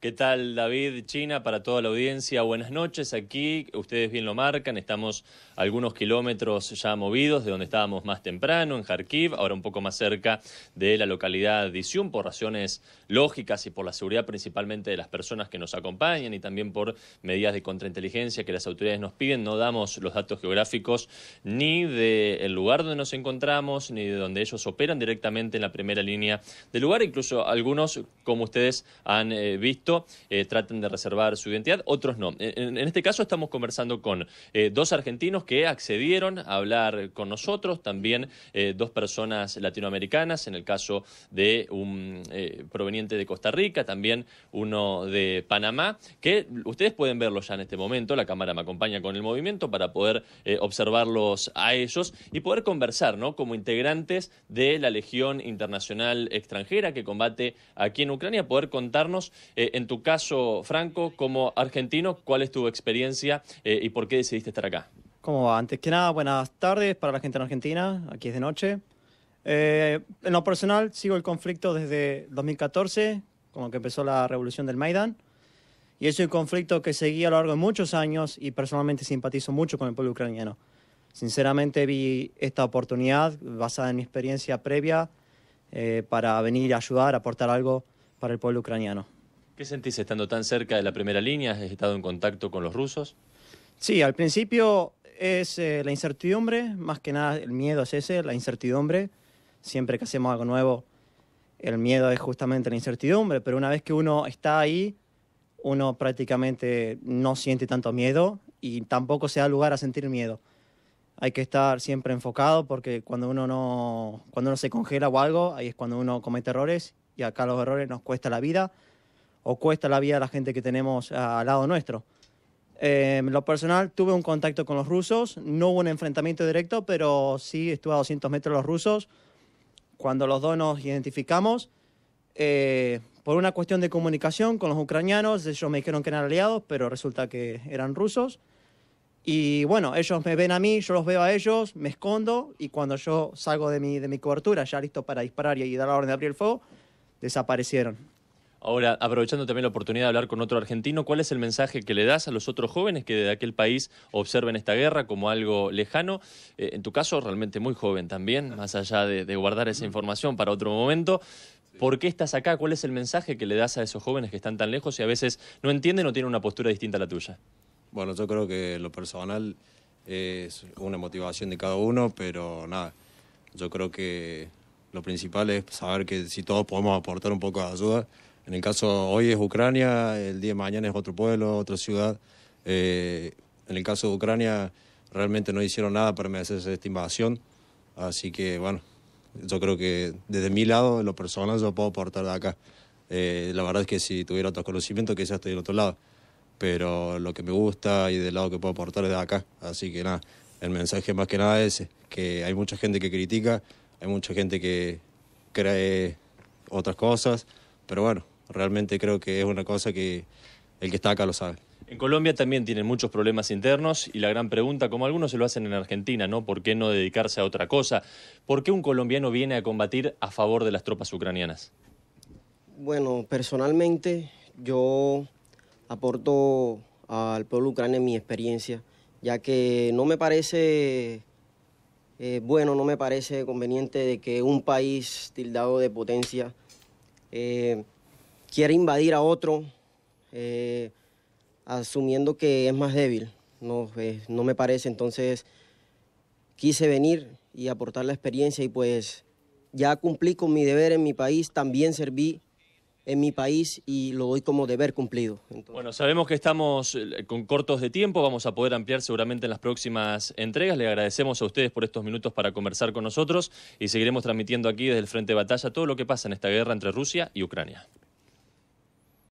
¿Qué tal David China para toda la audiencia? Buenas noches aquí, ustedes bien lo marcan, estamos algunos kilómetros ya movidos de donde estábamos más temprano, en Kharkiv, ahora un poco más cerca de la localidad de por razones lógicas y por la seguridad principalmente de las personas que nos acompañan y también por medidas de contrainteligencia que las autoridades nos piden. No damos los datos geográficos ni del lugar donde nos encontramos, ni de donde ellos operan directamente en la primera línea del lugar, incluso algunos, como ustedes han eh, visto, eh, traten de reservar su identidad, otros no. En, este caso estamos conversando con eh, dos argentinos que accedieron a hablar con nosotros, también eh, dos personas latinoamericanas, en el caso de un proveniente de Costa Rica, también uno de Panamá, que ustedes pueden verlos ya en este momento, la cámara me acompaña con el movimiento para poder observarlos a ellos y poder conversar, ¿no? Como integrantes de la Legión Internacional Extranjera que combate aquí en Ucrania, poder contarnos en en tu caso, Franco, como argentino, ¿cuál es tu experiencia eh, y por qué decidiste estar acá? Como va? Antes que nada, buenas tardes para la gente en Argentina, aquí es de noche. Eh, en lo personal, sigo el conflicto desde 2014, como que empezó la revolución del Maidán. Y es un conflicto que seguí a lo largo de muchos años y personalmente simpatizo mucho con el pueblo ucraniano. Sinceramente vi esta oportunidad basada en mi experiencia previa eh, para venir a ayudar, aportar algo para el pueblo ucraniano. ¿Qué sentís estando tan cerca de la primera línea? ¿Has estado en contacto con los rusos? Sí, al principio es eh, la incertidumbre, más que nada el miedo es ese, la incertidumbre. Siempre que hacemos algo nuevo, el miedo es justamente la incertidumbre, pero una vez que uno está ahí, uno prácticamente no siente tanto miedo y tampoco se da lugar a sentir miedo. Hay que estar siempre enfocado porque cuando uno, no, cuando uno se congela o algo, ahí es cuando uno comete errores y acá los errores nos cuesta la vida o cuesta la vida a la gente que tenemos ah, al lado nuestro. Em, lo personal, tuve un contacto con los rusos, no hubo un enfrentamiento directo, pero sí estuve a 200 metros los rusos. Cuando los dos nos identificamos, eh, por una cuestión de comunicación con los ucranianos, ellos me dijeron que eran aliados, pero resulta que eran rusos. Y bueno, ellos me ven a mí, yo los veo a ellos, me escondo y cuando yo salgo de mi, de mi cobertura, ya listo para disparar y dar la orden de abrir el fuego, desaparecieron. Ahora, aprovechando también la oportunidad de hablar con otro argentino, ¿cuál es el mensaje que le das a los otros jóvenes que de aquel país observen esta guerra como algo lejano? Eh, en tu caso, realmente muy joven también, más allá de, de guardar esa información para otro momento. ¿Por qué estás acá? ¿Cuál es el mensaje que le das a esos jóvenes que están tan lejos y a veces no entienden o tienen una postura distinta a la tuya? Bueno, yo creo que lo personal es una motivación de cada uno, pero nada, yo creo que lo principal es saber que si todos podemos aportar un poco de ayuda, en el caso hoy es Ucrania, el día de mañana es otro pueblo, otra ciudad. Eh, en el caso de Ucrania realmente no hicieron nada para merecerse esta invasión. Así que bueno, yo creo que desde mi lado, en lo personal, yo puedo aportar de acá. Eh, la verdad es que si tuviera otros conocimientos, quizás estoy en otro lado. Pero lo que me gusta y del lado que puedo aportar es de acá. Así que nada, el mensaje más que nada es que hay mucha gente que critica, hay mucha gente que cree otras cosas, pero bueno, Realmente creo que es una cosa que el que está acá lo sabe. En Colombia también tienen muchos problemas internos y la gran pregunta, como algunos se lo hacen en Argentina, ¿no? ¿Por qué no dedicarse a otra cosa? ¿Por qué un colombiano viene a combatir a favor de las tropas ucranianas? Bueno, personalmente yo aporto al pueblo ucraniano mi experiencia, ya que no me parece eh, bueno, no me parece conveniente de que un país tildado de potencia eh, quiere invadir a otro eh, asumiendo que es más débil. Eh, no, me parece. Entonces quise venir y aportar la experiencia y pues ya cumplí con mi deber en mi país, también serví en mi país y lo doy como deber cumplido. Bueno, sabemos que estamos eh, con cortos de tiempo, vamos a poder ampliar seguramente en las próximas entregas. Le agradecemos a ustedes por estos minutos para conversar con nosotros y seguiremos transmitiendo aquí desde el Frente de Batalla todo lo que pasa en esta guerra entre Rusia y Ucrania.